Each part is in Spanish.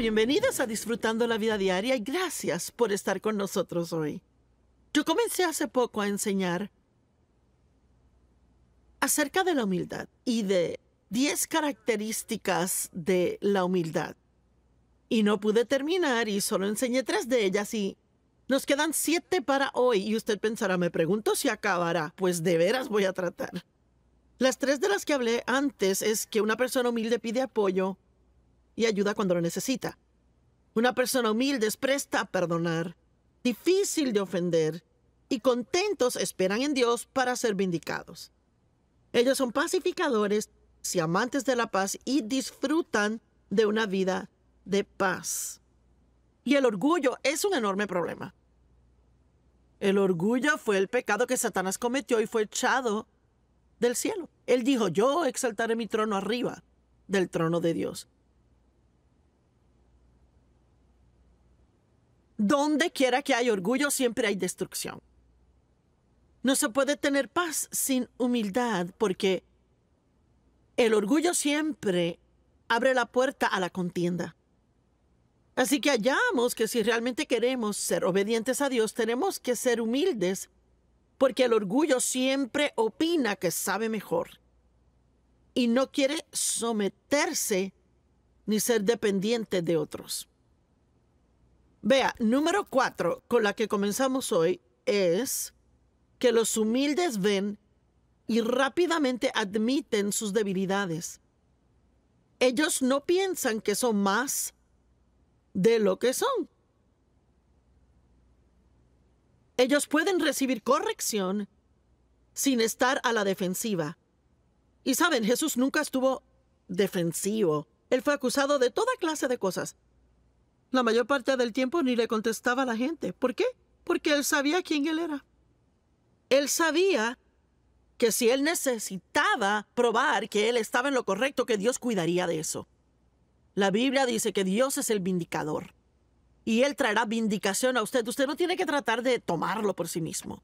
bienvenidas a Disfrutando la Vida Diaria y gracias por estar con nosotros hoy. Yo comencé hace poco a enseñar acerca de la humildad y de 10 características de la humildad. Y no pude terminar y solo enseñé tres de ellas y nos quedan siete para hoy y usted pensará, me pregunto si acabará. Pues de veras voy a tratar. Las tres de las que hablé antes es que una persona humilde pide apoyo, y ayuda cuando lo necesita. Una persona humilde es presta a perdonar, difícil de ofender y contentos esperan en Dios para ser vindicados. Ellos son pacificadores, y amantes de la paz y disfrutan de una vida de paz. Y el orgullo es un enorme problema. El orgullo fue el pecado que Satanás cometió y fue echado del cielo. Él dijo, yo exaltaré mi trono arriba del trono de Dios. Donde quiera que hay orgullo, siempre hay destrucción. No se puede tener paz sin humildad porque el orgullo siempre abre la puerta a la contienda. Así que hallamos que si realmente queremos ser obedientes a Dios, tenemos que ser humildes porque el orgullo siempre opina que sabe mejor y no quiere someterse ni ser dependiente de otros. Vea, número cuatro, con la que comenzamos hoy, es que los humildes ven y rápidamente admiten sus debilidades. Ellos no piensan que son más de lo que son. Ellos pueden recibir corrección sin estar a la defensiva. Y saben, Jesús nunca estuvo defensivo. Él fue acusado de toda clase de cosas, la mayor parte del tiempo ni le contestaba a la gente. ¿Por qué? Porque él sabía quién él era. Él sabía que si él necesitaba probar que él estaba en lo correcto, que Dios cuidaría de eso. La Biblia dice que Dios es el vindicador y él traerá vindicación a usted. Usted no tiene que tratar de tomarlo por sí mismo.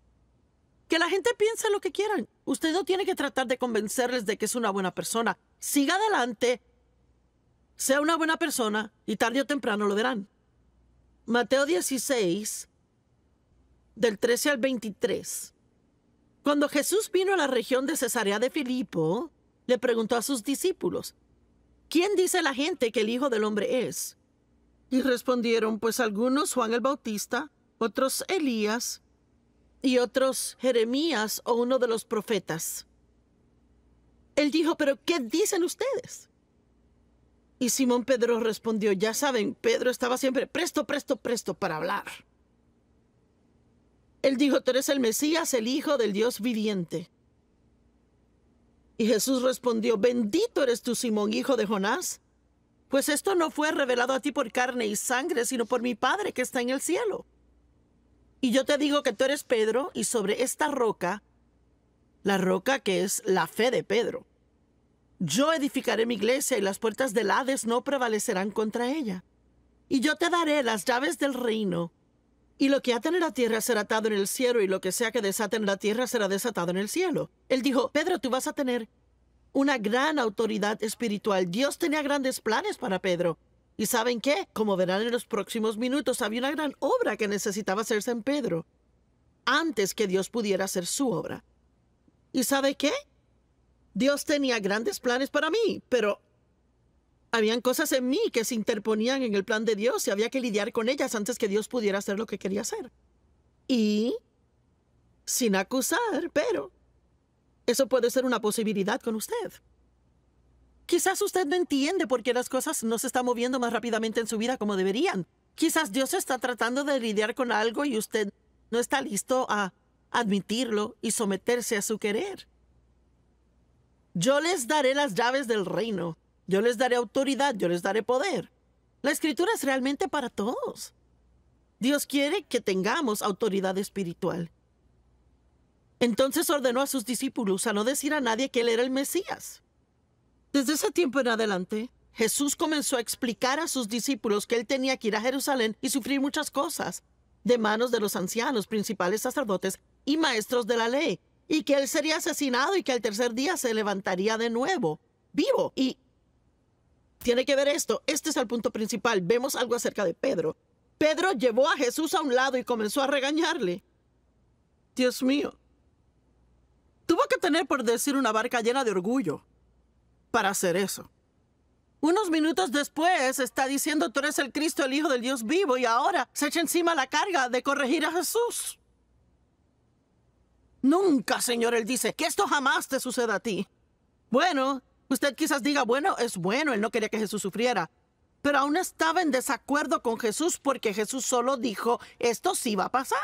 Que la gente piense lo que quieran. Usted no tiene que tratar de convencerles de que es una buena persona. Siga adelante, sea una buena persona y tarde o temprano lo verán. Mateo 16, del 13 al 23. Cuando Jesús vino a la región de Cesarea de Filipo, le preguntó a sus discípulos, ¿quién dice la gente que el Hijo del Hombre es? Y respondieron, pues algunos Juan el Bautista, otros Elías y otros Jeremías o uno de los profetas. Él dijo, pero ¿qué dicen ustedes? Y Simón Pedro respondió, ya saben, Pedro estaba siempre presto, presto, presto para hablar. Él dijo, tú eres el Mesías, el Hijo del Dios viviente. Y Jesús respondió, bendito eres tú, Simón, hijo de Jonás, pues esto no fue revelado a ti por carne y sangre, sino por mi Padre que está en el cielo. Y yo te digo que tú eres Pedro, y sobre esta roca, la roca que es la fe de Pedro, yo edificaré mi iglesia y las puertas del Hades no prevalecerán contra ella. Y yo te daré las llaves del reino. Y lo que aten en la tierra será atado en el cielo, y lo que sea que desaten en la tierra será desatado en el cielo. Él dijo, Pedro, tú vas a tener una gran autoridad espiritual. Dios tenía grandes planes para Pedro. Y saben qué, como verán en los próximos minutos, había una gran obra que necesitaba hacerse en Pedro, antes que Dios pudiera hacer su obra. ¿Y sabe qué? Dios tenía grandes planes para mí, pero habían cosas en mí que se interponían en el plan de Dios y había que lidiar con ellas antes que Dios pudiera hacer lo que quería hacer. Y sin acusar, pero eso puede ser una posibilidad con usted. Quizás usted no entiende por qué las cosas no se están moviendo más rápidamente en su vida como deberían. Quizás Dios está tratando de lidiar con algo y usted no está listo a admitirlo y someterse a su querer. Yo les daré las llaves del reino. Yo les daré autoridad, yo les daré poder. La escritura es realmente para todos. Dios quiere que tengamos autoridad espiritual. Entonces ordenó a sus discípulos a no decir a nadie que él era el Mesías. Desde ese tiempo en adelante, Jesús comenzó a explicar a sus discípulos que él tenía que ir a Jerusalén y sufrir muchas cosas de manos de los ancianos, principales sacerdotes y maestros de la ley, y que él sería asesinado y que al tercer día se levantaría de nuevo, vivo. Y tiene que ver esto, este es el punto principal, vemos algo acerca de Pedro. Pedro llevó a Jesús a un lado y comenzó a regañarle. Dios mío, tuvo que tener, por decir, una barca llena de orgullo para hacer eso. Unos minutos después está diciendo, tú eres el Cristo, el Hijo del Dios vivo, y ahora se echa encima la carga de corregir a Jesús. Nunca, Señor, él dice, que esto jamás te suceda a ti. Bueno, usted quizás diga, bueno, es bueno, él no quería que Jesús sufriera. Pero aún estaba en desacuerdo con Jesús porque Jesús solo dijo, esto sí va a pasar.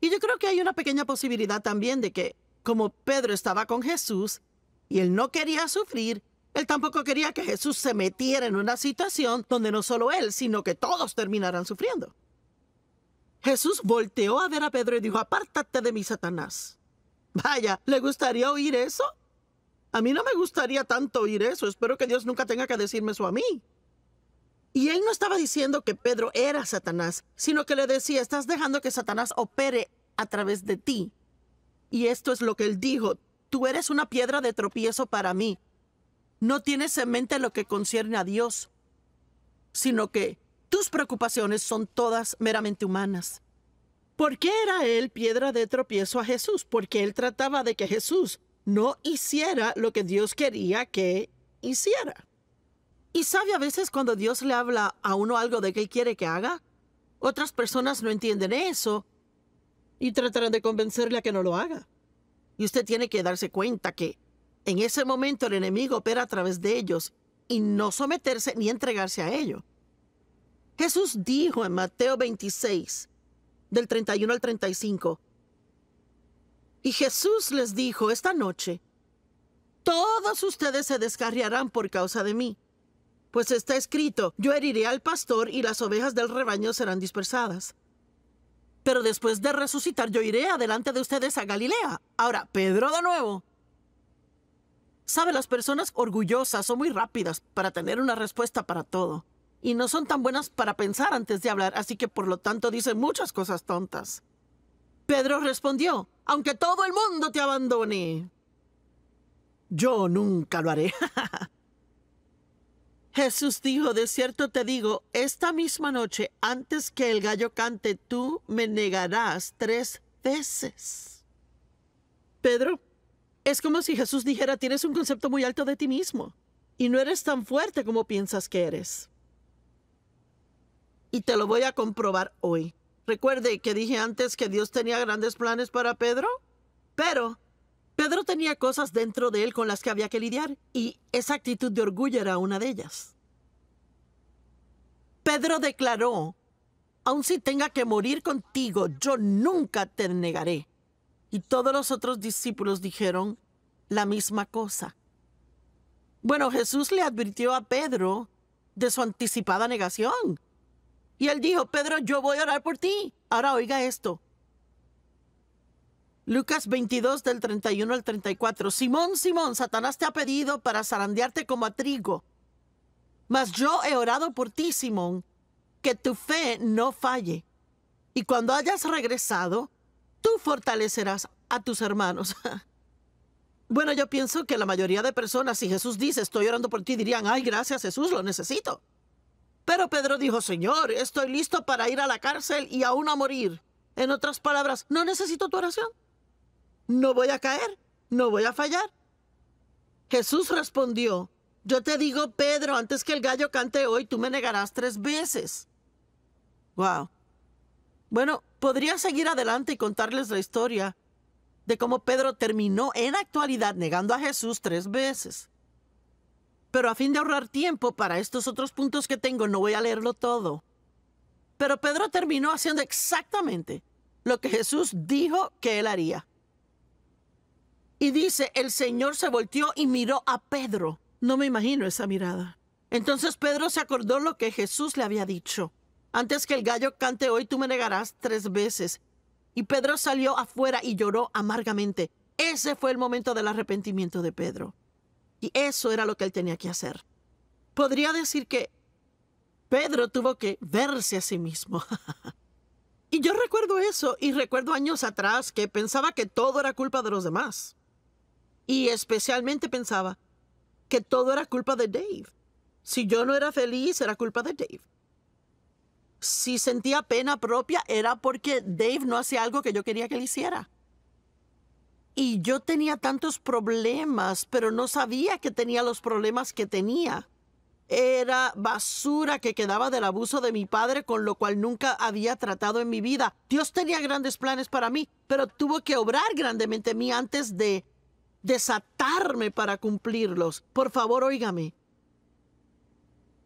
Y yo creo que hay una pequeña posibilidad también de que, como Pedro estaba con Jesús y él no quería sufrir, él tampoco quería que Jesús se metiera en una situación donde no solo él, sino que todos terminaran sufriendo. Jesús volteó a ver a Pedro y dijo, apártate de mí, Satanás. Vaya, ¿le gustaría oír eso? A mí no me gustaría tanto oír eso. Espero que Dios nunca tenga que decirme eso a mí. Y él no estaba diciendo que Pedro era Satanás, sino que le decía, estás dejando que Satanás opere a través de ti. Y esto es lo que él dijo, tú eres una piedra de tropiezo para mí. No tienes en mente lo que concierne a Dios, sino que tus preocupaciones son todas meramente humanas. ¿Por qué era él piedra de tropiezo a Jesús? Porque él trataba de que Jesús no hiciera lo que Dios quería que hiciera. Y sabe a veces cuando Dios le habla a uno algo de que quiere que haga, otras personas no entienden eso y tratarán de convencerle a que no lo haga. Y usted tiene que darse cuenta que en ese momento el enemigo opera a través de ellos y no someterse ni entregarse a ello. Jesús dijo en Mateo 26, del 31 al 35, y Jesús les dijo, esta noche, todos ustedes se descarriarán por causa de mí, pues está escrito, yo heriré al pastor y las ovejas del rebaño serán dispersadas. Pero después de resucitar yo iré adelante de ustedes a Galilea. Ahora, Pedro de nuevo. Sabe, las personas orgullosas son muy rápidas para tener una respuesta para todo y no son tan buenas para pensar antes de hablar, así que por lo tanto dicen muchas cosas tontas. Pedro respondió, aunque todo el mundo te abandone. Yo nunca lo haré. Jesús dijo, de cierto te digo, esta misma noche, antes que el gallo cante, tú me negarás tres veces. Pedro, es como si Jesús dijera, tienes un concepto muy alto de ti mismo y no eres tan fuerte como piensas que eres y te lo voy a comprobar hoy. Recuerde que dije antes que Dios tenía grandes planes para Pedro, pero Pedro tenía cosas dentro de él con las que había que lidiar y esa actitud de orgullo era una de ellas. Pedro declaró, aun si tenga que morir contigo, yo nunca te negaré. Y todos los otros discípulos dijeron la misma cosa. Bueno, Jesús le advirtió a Pedro de su anticipada negación. Y él dijo, Pedro, yo voy a orar por ti. Ahora oiga esto. Lucas 22 del 31 al 34. Simón, Simón, Satanás te ha pedido para zarandearte como a trigo. Mas yo he orado por ti, Simón, que tu fe no falle. Y cuando hayas regresado, tú fortalecerás a tus hermanos. bueno, yo pienso que la mayoría de personas, si Jesús dice, estoy orando por ti, dirían, ay, gracias Jesús, lo necesito. Pero Pedro dijo, Señor, estoy listo para ir a la cárcel y aún a morir. En otras palabras, no necesito tu oración. No voy a caer, no voy a fallar. Jesús respondió, yo te digo, Pedro, antes que el gallo cante hoy, tú me negarás tres veces. Wow. Bueno, podría seguir adelante y contarles la historia de cómo Pedro terminó en actualidad negando a Jesús tres veces. Pero a fin de ahorrar tiempo para estos otros puntos que tengo, no voy a leerlo todo. Pero Pedro terminó haciendo exactamente lo que Jesús dijo que él haría. Y dice, el Señor se volteó y miró a Pedro. No me imagino esa mirada. Entonces Pedro se acordó lo que Jesús le había dicho. Antes que el gallo cante hoy, tú me negarás tres veces. Y Pedro salió afuera y lloró amargamente. Ese fue el momento del arrepentimiento de Pedro. Y eso era lo que él tenía que hacer. Podría decir que Pedro tuvo que verse a sí mismo. y yo recuerdo eso y recuerdo años atrás que pensaba que todo era culpa de los demás. Y especialmente pensaba que todo era culpa de Dave. Si yo no era feliz, era culpa de Dave. Si sentía pena propia, era porque Dave no hacía algo que yo quería que él hiciera. Y yo tenía tantos problemas, pero no sabía que tenía los problemas que tenía. Era basura que quedaba del abuso de mi padre, con lo cual nunca había tratado en mi vida. Dios tenía grandes planes para mí, pero tuvo que obrar grandemente en mí antes de desatarme para cumplirlos. Por favor, óigame.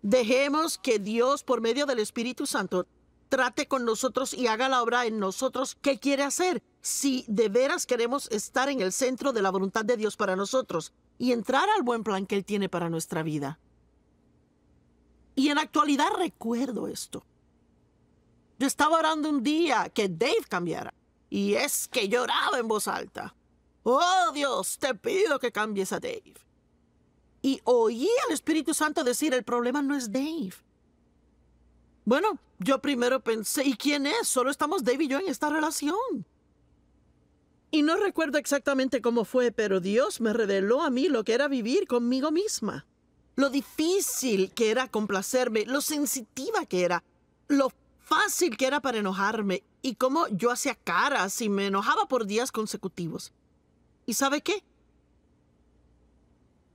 Dejemos que Dios, por medio del Espíritu Santo, trate con nosotros y haga la obra en nosotros ¿qué quiere hacer. Si de veras queremos estar en el centro de la voluntad de Dios para nosotros y entrar al buen plan que Él tiene para nuestra vida. Y en actualidad recuerdo esto. Yo estaba orando un día que Dave cambiara. Y es que lloraba en voz alta. Oh Dios, te pido que cambies a Dave. Y oí al Espíritu Santo decir, el problema no es Dave. Bueno, yo primero pensé, ¿y quién es? Solo estamos Dave y yo en esta relación. Y no recuerdo exactamente cómo fue, pero Dios me reveló a mí lo que era vivir conmigo misma. Lo difícil que era complacerme, lo sensitiva que era, lo fácil que era para enojarme y cómo yo hacía caras y me enojaba por días consecutivos. ¿Y sabe qué?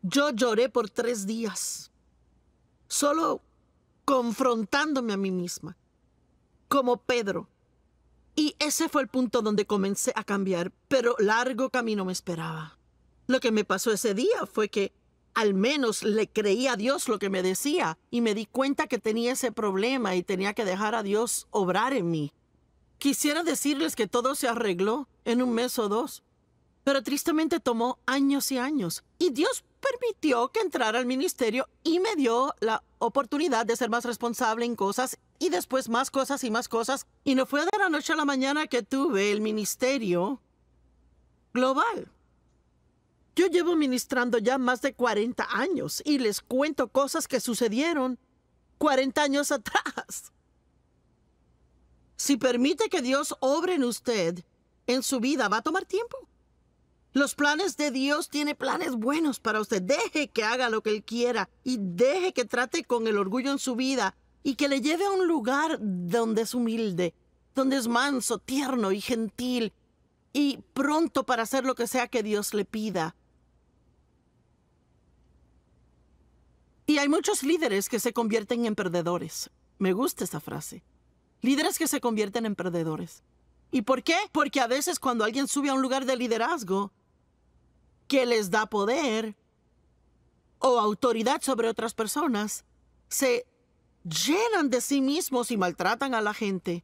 Yo lloré por tres días. Solo confrontándome a mí misma, como Pedro. Y ese fue el punto donde comencé a cambiar, pero largo camino me esperaba. Lo que me pasó ese día fue que al menos le creí a Dios lo que me decía y me di cuenta que tenía ese problema y tenía que dejar a Dios obrar en mí. Quisiera decirles que todo se arregló en un mes o dos, pero tristemente tomó años y años. Y Dios permitió que entrara al ministerio y me dio la oportunidad de ser más responsable en cosas y después más cosas y más cosas. Y no fue de la noche a la mañana que tuve el ministerio global. Yo llevo ministrando ya más de 40 años y les cuento cosas que sucedieron 40 años atrás. Si permite que Dios obre en usted, en su vida, va a tomar tiempo. Los planes de Dios tiene planes buenos para usted. Deje que haga lo que Él quiera y deje que trate con el orgullo en su vida y que le lleve a un lugar donde es humilde, donde es manso, tierno y gentil y pronto para hacer lo que sea que Dios le pida. Y hay muchos líderes que se convierten en perdedores. Me gusta esa frase. Líderes que se convierten en perdedores. ¿Y por qué? Porque a veces cuando alguien sube a un lugar de liderazgo, que les da poder o autoridad sobre otras personas se llenan de sí mismos y maltratan a la gente.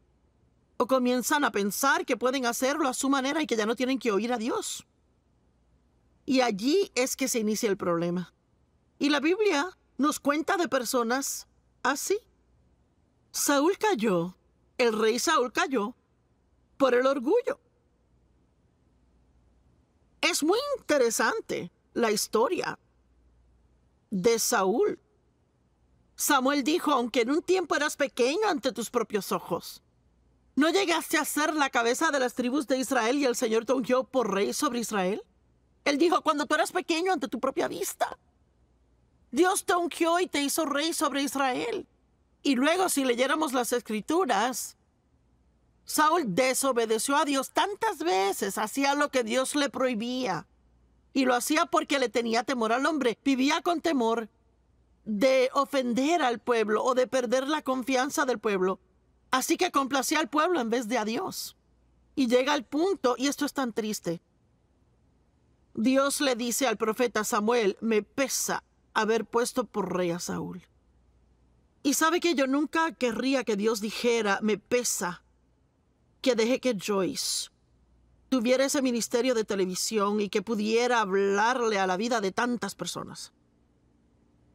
O comienzan a pensar que pueden hacerlo a su manera y que ya no tienen que oír a Dios. Y allí es que se inicia el problema. Y la Biblia nos cuenta de personas así. Saúl cayó, el rey Saúl cayó por el orgullo muy interesante la historia de Saúl. Samuel dijo, aunque en un tiempo eras pequeño ante tus propios ojos, ¿no llegaste a ser la cabeza de las tribus de Israel y el Señor te ungió por rey sobre Israel? Él dijo, cuando tú eras pequeño ante tu propia vista, Dios te ungió y te hizo rey sobre Israel. Y luego si leyéramos las escrituras, Saúl desobedeció a Dios tantas veces, hacía lo que Dios le prohibía. Y lo hacía porque le tenía temor al hombre, vivía con temor de ofender al pueblo o de perder la confianza del pueblo. Así que complacía al pueblo en vez de a Dios. Y llega el punto, y esto es tan triste. Dios le dice al profeta Samuel, me pesa haber puesto por rey a Saúl. Y sabe que yo nunca querría que Dios dijera, me pesa que dejé que Joyce tuviera ese ministerio de televisión y que pudiera hablarle a la vida de tantas personas.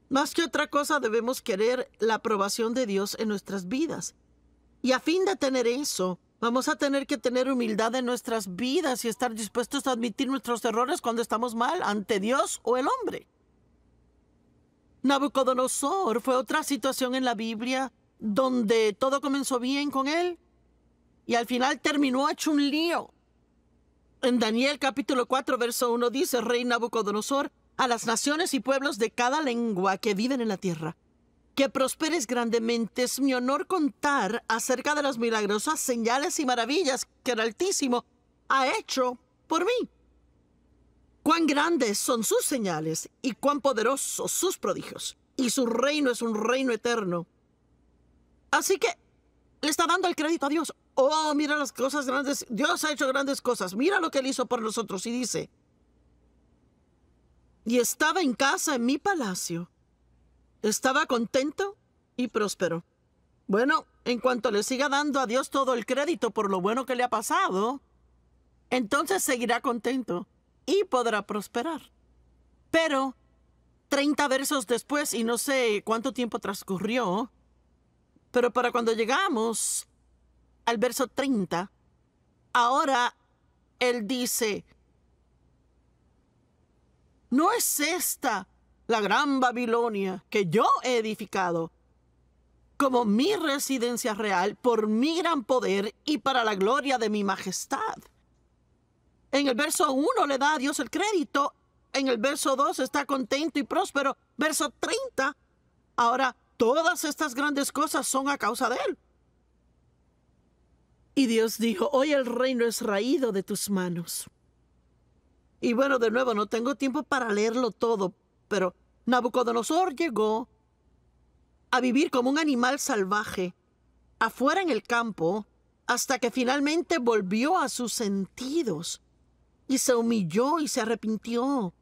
Más que otra cosa debemos querer la aprobación de Dios en nuestras vidas. Y a fin de tener eso, vamos a tener que tener humildad en nuestras vidas y estar dispuestos a admitir nuestros errores cuando estamos mal ante Dios o el hombre. Nabucodonosor fue otra situación en la Biblia donde todo comenzó bien con él y al final terminó hecho un lío. En Daniel capítulo 4, verso 1 dice, Rey Nabucodonosor, a las naciones y pueblos de cada lengua que viven en la tierra, que prosperes grandemente. Es mi honor contar acerca de las milagrosas señales y maravillas que el Altísimo ha hecho por mí. Cuán grandes son sus señales y cuán poderosos sus prodigios. Y su reino es un reino eterno. Así que le está dando el crédito a Dios. Oh, mira las cosas grandes. Dios ha hecho grandes cosas. Mira lo que él hizo por nosotros. Y dice, y estaba en casa, en mi palacio. Estaba contento y próspero. Bueno, en cuanto le siga dando a Dios todo el crédito por lo bueno que le ha pasado, entonces seguirá contento y podrá prosperar. Pero 30 versos después, y no sé cuánto tiempo transcurrió, pero para cuando llegamos al verso 30, ahora él dice, ¿no es esta la gran Babilonia que yo he edificado como mi residencia real por mi gran poder y para la gloria de mi majestad? En el verso 1 le da a Dios el crédito, en el verso 2 está contento y próspero, verso 30, ahora todas estas grandes cosas son a causa de él. Y Dios dijo, hoy el reino es raído de tus manos. Y bueno, de nuevo, no tengo tiempo para leerlo todo, pero Nabucodonosor llegó a vivir como un animal salvaje, afuera en el campo, hasta que finalmente volvió a sus sentidos y se humilló y se arrepintió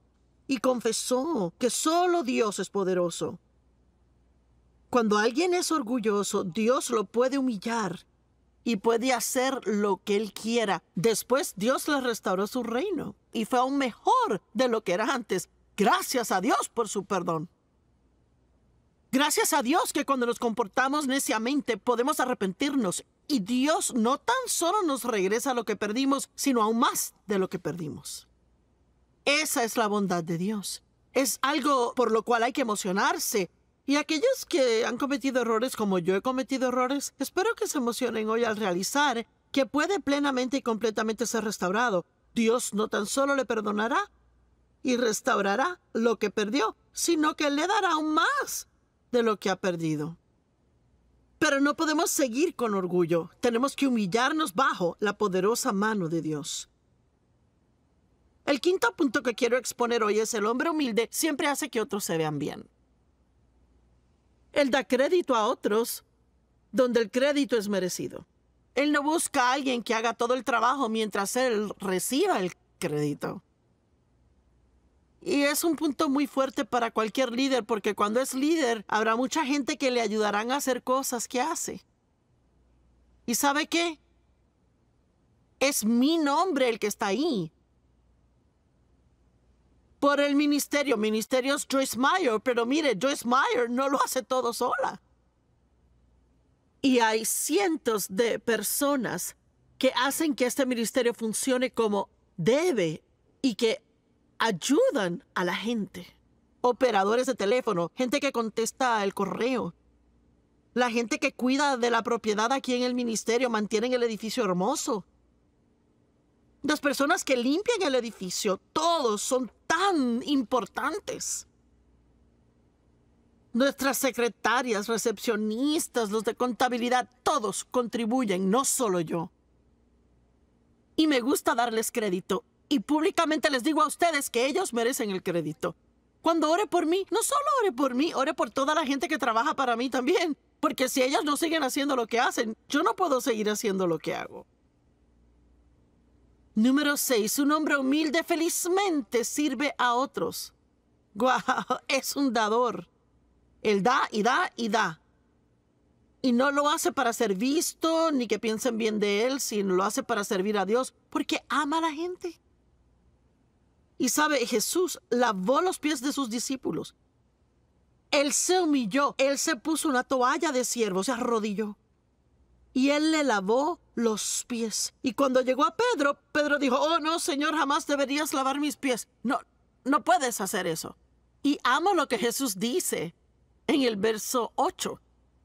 y confesó que solo Dios es poderoso cuando alguien es orgulloso, Dios lo puede humillar y puede hacer lo que él quiera. Después Dios le restauró su reino y fue aún mejor de lo que era antes. Gracias a Dios por su perdón. Gracias a Dios que cuando nos comportamos neciamente podemos arrepentirnos y Dios no tan solo nos regresa lo que perdimos, sino aún más de lo que perdimos. Esa es la bondad de Dios. Es algo por lo cual hay que emocionarse, y aquellos que han cometido errores como yo he cometido errores, espero que se emocionen hoy al realizar que puede plenamente y completamente ser restaurado. Dios no tan solo le perdonará y restaurará lo que perdió, sino que le dará aún más de lo que ha perdido. Pero no podemos seguir con orgullo. Tenemos que humillarnos bajo la poderosa mano de Dios. El quinto punto que quiero exponer hoy es el hombre humilde siempre hace que otros se vean bien. Él da crédito a otros donde el crédito es merecido. Él no busca a alguien que haga todo el trabajo mientras él reciba el crédito. Y es un punto muy fuerte para cualquier líder porque cuando es líder habrá mucha gente que le ayudarán a hacer cosas que hace. ¿Y sabe qué? Es mi nombre el que está ahí por el ministerio. Ministerio Joyce Meyer, pero mire, Joyce Meyer no lo hace todo sola. Y hay cientos de personas que hacen que este ministerio funcione como debe y que ayudan a la gente. Operadores de teléfono, gente que contesta el correo, la gente que cuida de la propiedad aquí en el ministerio, mantienen el edificio hermoso. Las personas que limpian el edificio, todos son tan importantes. Nuestras secretarias, recepcionistas, los de contabilidad, todos contribuyen, no solo yo. Y me gusta darles crédito. Y públicamente les digo a ustedes que ellos merecen el crédito. Cuando ore por mí, no solo ore por mí, ore por toda la gente que trabaja para mí también. Porque si ellos no siguen haciendo lo que hacen, yo no puedo seguir haciendo lo que hago. Número 6. Un hombre humilde felizmente sirve a otros. ¡Guau! es un dador. Él da y da y da. Y no lo hace para ser visto ni que piensen bien de él, sino lo hace para servir a Dios porque ama a la gente. Y sabe, Jesús lavó los pies de sus discípulos. Él se humilló, él se puso una toalla de siervo, se arrodilló y él le lavó los pies. Y cuando llegó a Pedro, Pedro dijo, oh no, Señor, jamás deberías lavar mis pies. No, no puedes hacer eso. Y amo lo que Jesús dice en el verso 8.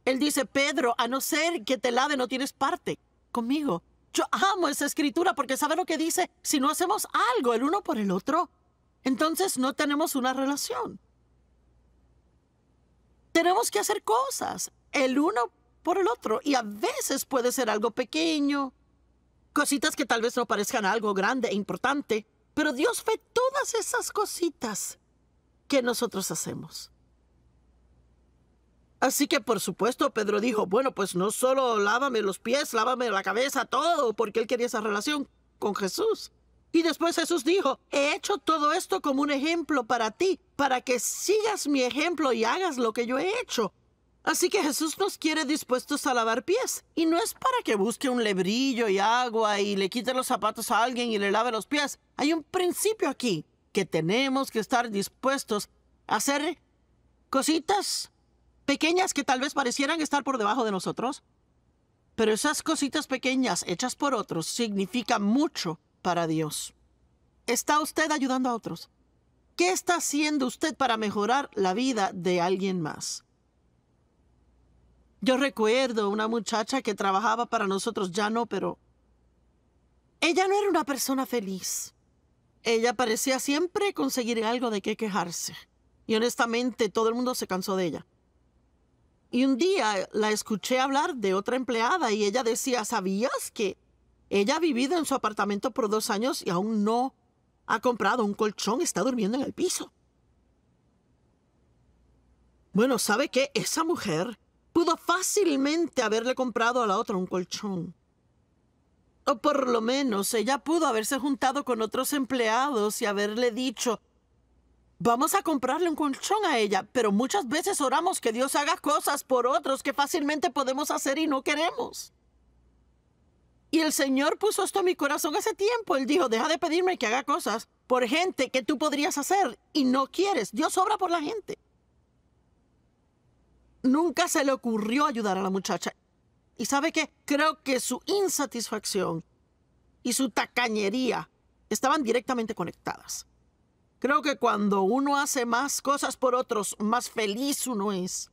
Él dice, Pedro, a no ser que te lave no tienes parte conmigo. Yo amo esa escritura porque sabe lo que dice, si no hacemos algo el uno por el otro, entonces no tenemos una relación. Tenemos que hacer cosas el uno por el otro. Y a veces puede ser algo pequeño. Cositas que tal vez no parezcan algo grande e importante. Pero Dios ve todas esas cositas que nosotros hacemos. Así que por supuesto Pedro dijo, bueno, pues no solo lávame los pies, lávame la cabeza, todo, porque él quería esa relación con Jesús. Y después Jesús dijo, he hecho todo esto como un ejemplo para ti, para que sigas mi ejemplo y hagas lo que yo he hecho. Así que Jesús nos quiere dispuestos a lavar pies. Y no es para que busque un lebrillo y agua y le quite los zapatos a alguien y le lave los pies. Hay un principio aquí, que tenemos que estar dispuestos a hacer cositas pequeñas que tal vez parecieran estar por debajo de nosotros. Pero esas cositas pequeñas hechas por otros significan mucho para Dios. ¿Está usted ayudando a otros? ¿Qué está haciendo usted para mejorar la vida de alguien más? Yo recuerdo una muchacha que trabajaba para nosotros, ya no, pero... Ella no era una persona feliz. Ella parecía siempre conseguir algo de qué quejarse. Y honestamente todo el mundo se cansó de ella. Y un día la escuché hablar de otra empleada y ella decía, ¿sabías que ella ha vivido en su apartamento por dos años y aún no ha comprado un colchón, está durmiendo en el piso? Bueno, ¿sabe qué? Esa mujer pudo fácilmente haberle comprado a la otra un colchón. O por lo menos ella pudo haberse juntado con otros empleados y haberle dicho, vamos a comprarle un colchón a ella, pero muchas veces oramos que Dios haga cosas por otros que fácilmente podemos hacer y no queremos. Y el Señor puso esto en mi corazón hace tiempo. Él dijo, deja de pedirme que haga cosas por gente que tú podrías hacer y no quieres. Dios obra por la gente nunca se le ocurrió ayudar a la muchacha. Y sabe qué? creo que su insatisfacción y su tacañería estaban directamente conectadas. Creo que cuando uno hace más cosas por otros, más feliz uno es.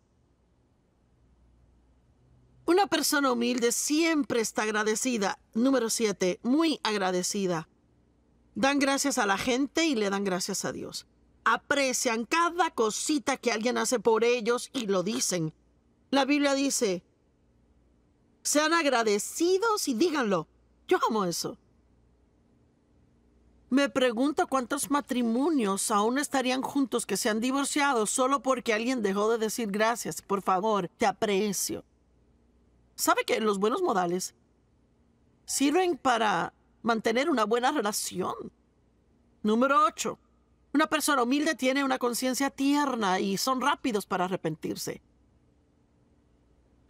Una persona humilde siempre está agradecida. Número siete, muy agradecida. Dan gracias a la gente y le dan gracias a Dios aprecian cada cosita que alguien hace por ellos y lo dicen. La Biblia dice, sean agradecidos y díganlo. Yo amo eso. Me pregunto cuántos matrimonios aún estarían juntos que se han divorciado solo porque alguien dejó de decir gracias, por favor, te aprecio. ¿Sabe que los buenos modales sirven para mantener una buena relación? Número 8. Una persona humilde tiene una conciencia tierna y son rápidos para arrepentirse.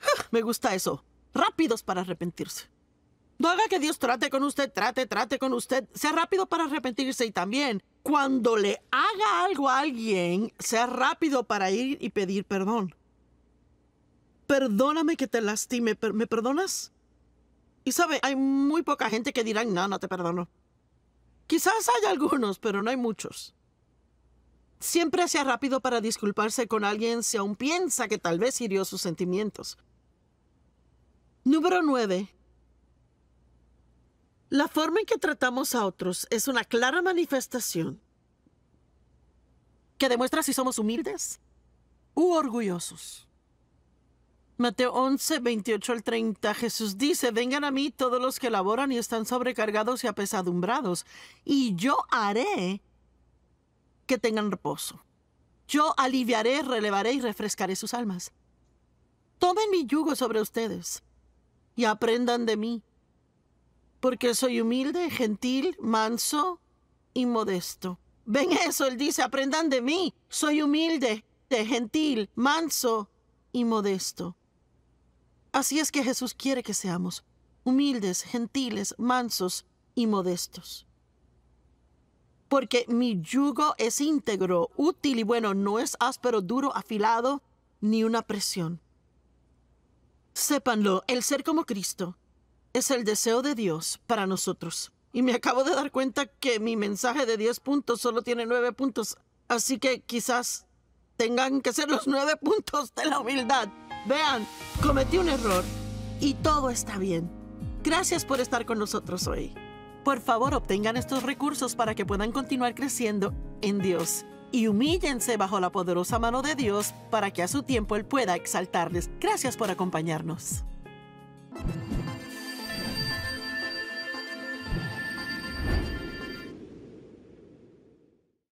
Ah, me gusta eso. Rápidos para arrepentirse. No haga que Dios trate con usted, trate, trate con usted. Sea rápido para arrepentirse y también, cuando le haga algo a alguien, sea rápido para ir y pedir perdón. Perdóname que te lastime, ¿me perdonas? Y sabe, hay muy poca gente que dirá, no, no te perdono. Quizás hay algunos, pero no hay muchos. Siempre sea rápido para disculparse con alguien si aún piensa que tal vez hirió sus sentimientos. Número 9. La forma en que tratamos a otros es una clara manifestación que demuestra si somos humildes u orgullosos. Mateo 11, 28 al 30, Jesús dice, vengan a mí todos los que laboran y están sobrecargados y apesadumbrados, y yo haré que tengan reposo. Yo aliviaré, relevaré y refrescaré sus almas. Tomen mi yugo sobre ustedes y aprendan de mí, porque soy humilde, gentil, manso y modesto. Ven eso, él dice, aprendan de mí. Soy humilde, gentil, manso y modesto. Así es que Jesús quiere que seamos humildes, gentiles, mansos y modestos porque mi yugo es íntegro, útil y bueno, no es áspero, duro, afilado, ni una presión. Sépanlo, el ser como Cristo es el deseo de Dios para nosotros. Y me acabo de dar cuenta que mi mensaje de 10 puntos solo tiene 9 puntos, así que quizás tengan que ser los 9 puntos de la humildad. Vean, cometí un error y todo está bien. Gracias por estar con nosotros hoy. Por favor, obtengan estos recursos para que puedan continuar creciendo en Dios y humíllense bajo la poderosa mano de Dios para que a su tiempo Él pueda exaltarles. Gracias por acompañarnos.